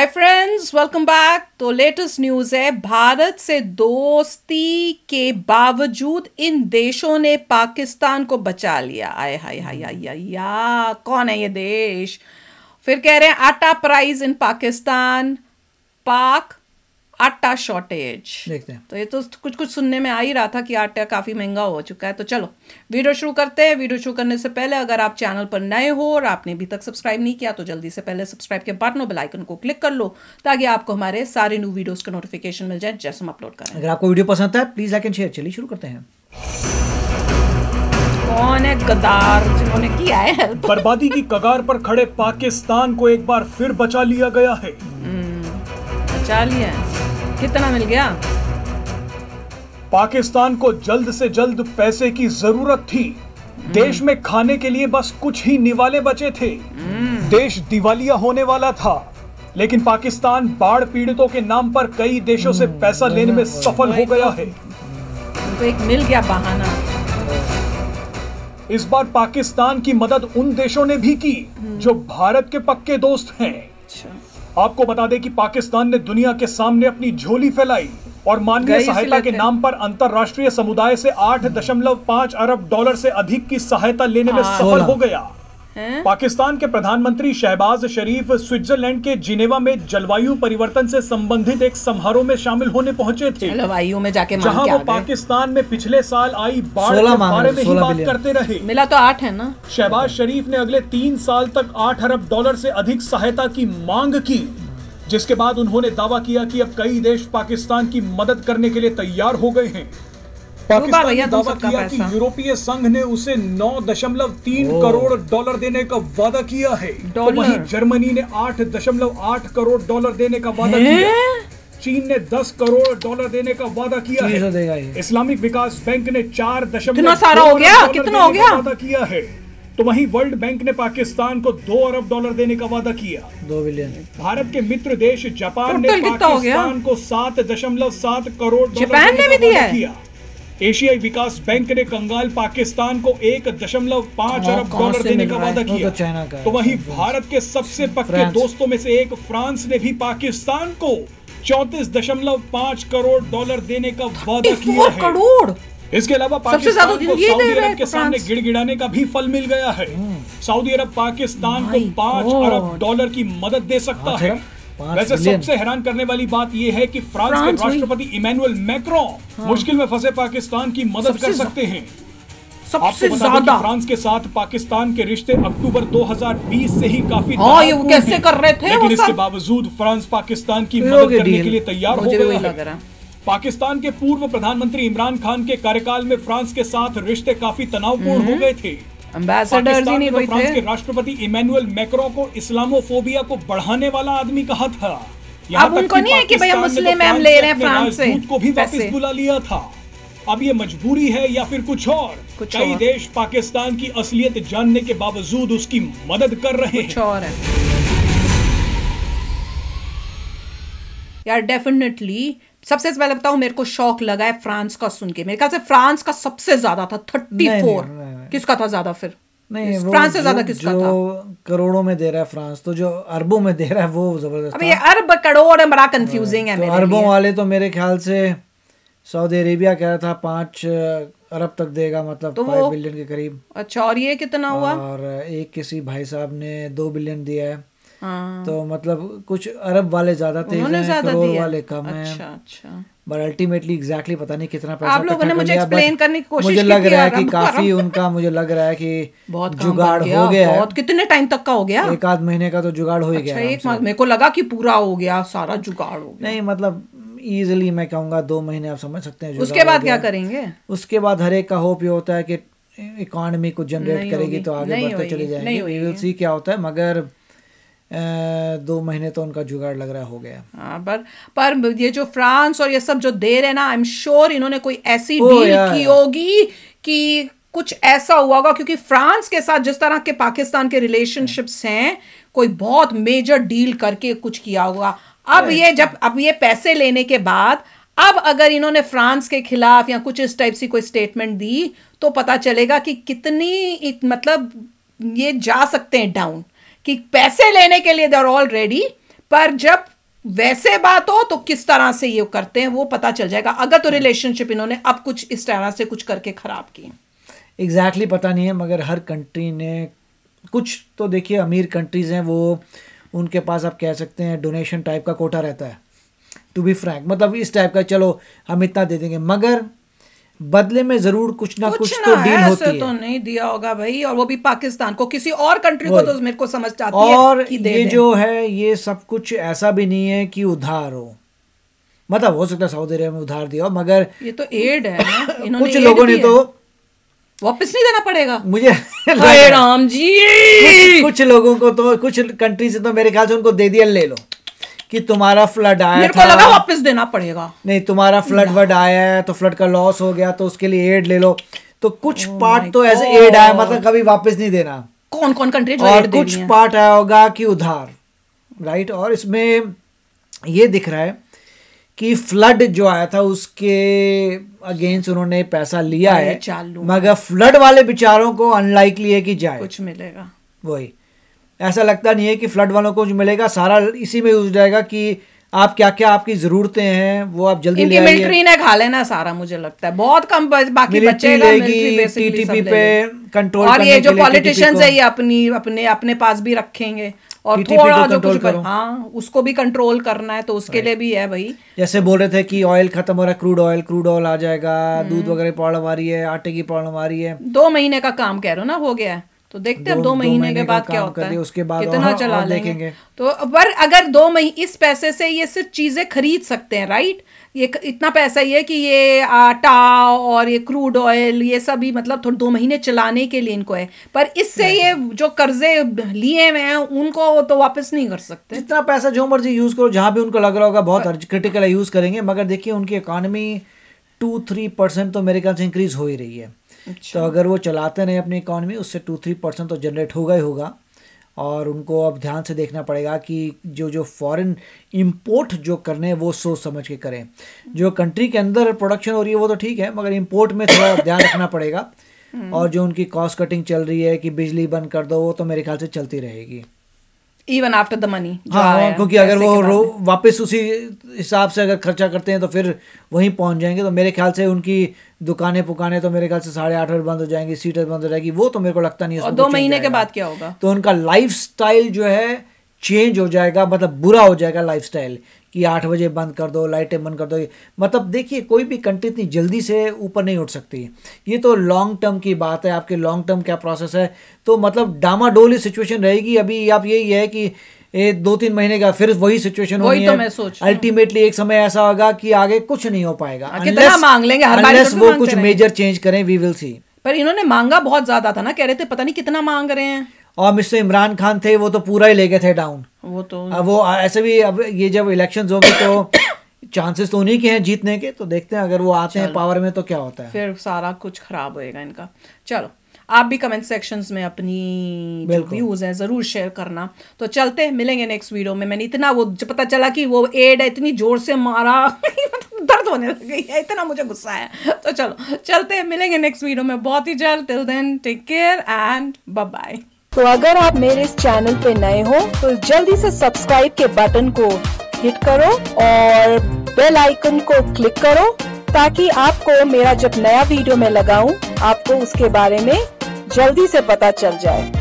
हाय friends welcome back तो latest news है भारत से दोस्ती के बावजूद इन देशों ने पाकिस्तान को बचा लिया आय हाय हाय हाय या कौन है ये देश फिर कह रहे हैं आटा प्राइज इन पाकिस्तान पाक आटा शॉर्टेज देखते हैं तो ये तो कुछ कुछ सुनने में आ ही रहा था कि आटा काफ़ी महंगा हो चुका है तो चलो वीडियो शुरू करते हैं वीडियो शुरू करने से पहले अगर आप चैनल पर नए हो और आपने अभी तक सब्सक्राइब नहीं किया तो जल्दी से पहले सब्सक्राइब के बटन और आइकन को क्लिक कर लो ताकि आपको हमारे सारे न्यू वीडियोज़ का नोटिफिकेशन मिल जाए जैसे हम अपलोड करें अगर आपको वीडियो पसंद है प्लीज़ लाइक एंड शेयर चलिए शुरू करते हैं कौन है गदार जिन्होंने किया है बर्बादी की कगार पर खड़े पाकिस्तान को एक बार फिर बचा लिया गया है हम्म, बचा लिया है कितना मिल गया पाकिस्तान को जल्द से जल्द पैसे की जरूरत थी हम्म। देश में खाने के लिए बस कुछ ही निवाले बचे थे हम्म। देश दिवालिया होने वाला था लेकिन पाकिस्तान बाढ़ पीड़ितों के नाम पर कई देशों से पैसा हम्म। लेने में सफल हो गया है तो एक मिल गया बहाना इस बार पाकिस्तान की मदद उन देशों ने भी की जो भारत के पक्के दोस्त हैं अच्छा। आपको बता दें कि पाकिस्तान ने दुनिया के सामने अपनी झोली फैलाई और मानवीय सहायता के नाम पर अंतर्राष्ट्रीय समुदाय से आठ दशमलव पांच अरब डॉलर से अधिक की सहायता लेने में हाँ। सफल हो गया है? पाकिस्तान के प्रधानमंत्री शहबाज शरीफ स्विट्जरलैंड के जिनेवा में जलवायु परिवर्तन से संबंधित एक समारोह में शामिल होने पहुंचे थे जलवायु में जाके जहां वो पाकिस्तान में पिछले साल आई बाढ़ के बारे में ही बात करते रहे मिला तो आठ है ना शहबाज शरीफ ने अगले तीन साल तक आठ अरब डॉलर से अधिक सहायता की मांग की जिसके बाद उन्होंने दावा किया कि अब कई देश पाकिस्तान की मदद करने के लिए तैयार हो गए हैं यूरोपीय संघ ने उसे 9.3 करोड़ डॉलर देने का वादा किया है तो वहीं जर्मनी ने 8.8 करोड़ डॉलर देने का वादा किया चीन ने 10 करोड़ डॉलर देने का वादा किया है इस्लामिक विकास बैंक ने चार दशमलव सारा हो गया कितना हो गया वादा किया है तो वहीं वर्ल्ड बैंक ने पाकिस्तान को दो अरब डॉलर देने का वादा किया दो बिलियन भारत के मित्र देश जापान ने पाकिस्तान को सात दशमलव सात करोड़ डॉलर देने का वादा दिया एशियाई विकास बैंक ने कंगाल पाकिस्तान को एक दशमलव पांच अरब डॉलर देने का वादा तो किया तो, तो वहीं भारत के सबसे पक्के दोस्तों में से एक फ्रांस ने भी पाकिस्तान को चौतीस दशमलव पांच करोड़ डॉलर देने का वादा किया है करोड़ इसके अलावा पाकिस्तान को सऊदी अरब के सामने गिड़गिड़ाने का भी फल मिल गया है हम्म। सऊदी अरब पाकिस्तान को पांच अरब डॉलर की मदद दे सकता हाँ, है वैसे सबसे हैरान करने वाली बात यह है कि फ्रांस, फ्रांस के राष्ट्रपति इमैनुअल मैक्रो हाँ। मुश्किल में फंसे पाकिस्तान की मदद कर सकते हैं सबसे ज्यादा फ्रांस के साथ पाकिस्तान के रिश्ते अक्टूबर 2020 से ही काफी हाँ, ये वो कैसे कर रहे थे लेकिन इसके बावजूद फ्रांस पाकिस्तान की मदद करने के लिए तैयार हो गया है पाकिस्तान के पूर्व प्रधानमंत्री इमरान खान के कार्यकाल में फ्रांस के साथ रिश्ते काफी तनावपूर्ण हम्म। हो गए थे अम्बेसडर ही नहीं कोई थे के राष्ट्रपति इमैनुअल मैक्रो को इस्लामोफोबिया को बढ़ाने वाला आदमी कहा था अब उनको नहीं है कि भैया तो मुस्लिम हम ले रहे हैं फ्रांस से को भी वापस बुला लिया था अब ये मजबूरी है या फिर कुछ और कुछ कई और। देश पाकिस्तान की असलियत जानने के बावजूद उसकी मदद कर रहे कुछ हैं और है यार डेफिनेटली सबसे पहले बताऊं मेरे को शौक लगा है फ्रांस का सुन के मेरे ख्याल से फ्रांस का सबसे ज्यादा था थर्टी फोर किसका था ज्यादा फिर नहीं फ्रांस से ज्यादा किसका था करोड़ों में दे रहा है फ्रांस तो जो अरबों में दे रहा है वो जबरदस्त अब ये अरब करोड़ बड़ा कंफ्यूजिंग हाँ, है तो अरबों वाले तो मेरे ख्याल से सऊदी अरेबिया कह रहा था पांच अरब तक देगा मतलब तो फाइव बिलियन के करीब अच्छा और ये कितना हुआ और एक किसी भाई साहब ने दो बिलियन दिया है हाँ। तो मतलब कुछ अरब वाले ज्यादा थे करोड़ वाले कम अच्छा, है अच्छा बट अल्टीमेटली एग्जैक्टली पता नहीं कितना पैसा आप लोगों ने मुझे एक्सप्लेन करने की कोशिश मुझे लग रहा है कि तो काफी उनका मुझे लग रहा है कि बहुत जुगाड़ हो गया बहुत कितने टाइम तक का हो गया एक आध महीने का तो जुगाड़ हो गया अच्छा, एक मेरे को लगा कि पूरा हो गया सारा जुगाड़ हो गया नहीं मतलब इजिली मैं कहूंगा दो महीने आप समझ सकते हैं उसके बाद क्या करेंगे उसके बाद हर एक का होप ये होता है कि इकोनॉमी को जनरेट करेगी तो आगे बढ़ते चले जाएंगे सी क्या होता है मगर दो महीने तो उनका जुगाड़ लग रहा हो गया हाँ पर पर ये जो फ्रांस और ये सब जो दे रहे ना आई एम श्योर इन्होंने कोई ऐसी डील की होगी कि कुछ ऐसा हुआ होगा क्योंकि फ्रांस के साथ जिस तरह के पाकिस्तान के रिलेशनशिप्स हैं कोई बहुत मेजर डील करके कुछ किया होगा अब ये जब अब ये पैसे लेने के बाद अब अगर इन्होंने फ्रांस के खिलाफ या कुछ इस टाइप सी कोई स्टेटमेंट दी तो पता चलेगा कि कितनी मतलब ये जा सकते हैं डाउन कि पैसे लेने के लिए दे आर ऑल रेडी पर जब वैसे बात हो तो किस तरह से ये करते हैं वो पता चल जाएगा अगर तो रिलेशनशिप हम्म। इन्होंने अब कुछ इस तरह से कुछ करके ख़राब की एग्जैक्टली exactly पता नहीं है मगर हर कंट्री ने कुछ तो देखिए अमीर कंट्रीज़ हैं वो उनके पास आप कह सकते हैं डोनेशन टाइप का कोटा रहता है टू बी फ्रैंक मतलब इस टाइप का चलो हम इतना दे देंगे मगर बदले में जरूर कुछ ना कुछ, कुछ ना तो डील होती तो है तो नहीं दिया होगा भाई और वो भी पाकिस्तान को किसी और कंट्री को तो मेरे को समझ आती और है कि दे ये दे। जो है ये सब कुछ ऐसा भी नहीं है कि उधार हो मतलब हो सकता है सऊदी अरब में उधार दिया हो मगर ये तो एड है कुछ लोगों ने तो वापस नहीं देना पड़ेगा मुझे राम जी कुछ लोगों को तो कुछ कंट्री से तो मेरे ख्याल से उनको दे दिया ले लो कि तुम्हारा फ्लड आया मेरे को लगा वापस देना पड़ेगा नहीं तुम्हारा फ्लड वड आया है तो फ्लड का लॉस हो गया तो उसके लिए एड ले लो तो कुछ पार्ट oh तो ऐसे एड आया मतलब कभी वापस नहीं देना कौन कौन कंट्री और कुछ पार्ट आया होगा कि उधार राइट और इसमें ये दिख रहा है कि फ्लड जो आया था उसके अगेंस्ट उन्होंने पैसा लिया है मगर फ्लड वाले बिचारों को अनलाइकली है कि जाए कुछ मिलेगा वही ऐसा लगता नहीं है कि फ्लड वालों को जो मिलेगा सारा इसी में यूज जाएगा कि आप क्या क्या आपकी जरूरतें हैं वो आप जल्दी ले मिलिट्री ने खा लेना सारा मुझे लगता है बहुत कम बाकी बच्चे टीटीपी पे कंट्रोल और ये जो पॉलिटिशियंस है ये अपनी अपने अपने पास भी रखेंगे और थोड़ा जो कुछ कर, हाँ उसको भी कंट्रोल करना है तो उसके लिए भी है भाई जैसे बोल रहे थे कि ऑयल खत्म हो रहा है क्रूड ऑयल क्रूड ऑयल आ जाएगा दूध हम्म। वगैरह प्रॉब्लम आ रही है आटे की प्रॉब्लम आ रही है दो महीने का काम कह रहे हो ना हो गया है तो देखते हैं दो महीने के बाद क्या होता है उसके बाद कितना चला लेंगे तो पर अगर दो महीने इस पैसे से ये सिर्फ चीज़ें खरीद सकते हैं राइट ये इतना पैसा ये कि ये आटा और ये क्रूड ऑयल ये सब ही मतलब थोड़े दो महीने चलाने के लिए इनको है पर इससे ये जो कर्जे लिए हुए हैं उनको तो वापस नहीं कर सकते जितना पैसा जो मर्जी यूज़ करो जहाँ भी उनको लग रहा होगा बहुत क्रिटिकल है यूज़ करेंगे मगर देखिए उनकी इकानमी टू थ्री परसेंट तो मेरे ख्याल से इंक्रीज़ हो ही रही है तो अच्छा। अगर वो चलाते रहे अपनी इकॉनमी उससे टू थ्री परसेंट तो जनरेट होगा ही होगा और उनको अब ध्यान से देखना पड़ेगा कि जो जो फॉरेन इंपोर्ट जो करने वो सोच समझ के करें जो कंट्री के अंदर प्रोडक्शन हो रही है वो तो ठीक है मगर इंपोर्ट में थोड़ा ध्यान रखना पड़ेगा हम्म। और जो उनकी कॉस्ट कटिंग चल रही है कि बिजली बंद कर दो वो तो मेरे ख्याल से चलती रहेगी इवन आफ्टर द मनी क्योंकि अगर वो वापस उसी हिसाब से अगर खर्चा करते हैं तो फिर वहीं पहुंच जाएंगे तो मेरे ख्याल से उनकी दुकानें पुकाने तो मेरे ख्याल से साढ़े आठ बजे बंद हो जाएंगी सीटें बंद हो जाएगी वो तो मेरे को लगता नहीं है दो महीने के बाद क्या होगा तो उनका लाइफ जो है चेंज हो जाएगा मतलब बुरा हो जाएगा लाइफ कि आठ बजे बंद कर दो लाइटें बंद कर दो मतलब देखिए कोई भी कंट्री इतनी जल्दी से ऊपर नहीं उठ सकती ये तो लॉन्ग टर्म की बात है आपके लॉन्ग टर्म क्या प्रोसेस है तो मतलब डामाडोल ही सिचुएशन रहेगी अभी आप यही है कि ए, दो तीन महीने का फिर वही सिचुएशन होगी तो अल्टीमेटली एक समय ऐसा होगा कि आगे कुछ नहीं हो पाएगा हाँ, unless, मांग लेंगे हर unless वो कुछ मेजर चेंज करें वी विल सी पर इन्होंने मांगा बहुत ज्यादा था ना कह रहे थे पता नहीं कितना मांग रहे हैं और मिस्टर इमरान खान थे वो तो पूरा ही ले गए थे डाउन वो तो वो ऐसे भी अब ये जब इलेक्शन होंगे तो चांसेस तो उन्हीं के हैं जीतने के तो देखते हैं अगर वो आते हैं पावर में तो क्या होता है फिर सारा कुछ खराब होएगा इनका चलो आप भी कमेंट सेक्शंस में अपनी व्यूज है जरूर शेयर करना तो चलते हैं मिलेंगे नेक्स्ट वीडियो में मैंने इतना वो पता चला कि वो एड है इतनी जोर से मारा दर्द होने लग गई है इतना मुझे गुस्सा है तो चलो चलते हैं मिलेंगे नेक्स्ट वीडियो में बहुत ही जल्द till then take care and bye bye तो अगर आप मेरे इस चैनल पे नए हो तो जल्दी से सब्सक्राइब के बटन को हिट करो और बेल आइकन को क्लिक करो ताकि आपको मेरा जब नया वीडियो में लगाऊं आपको उसके बारे में जल्दी से पता चल जाए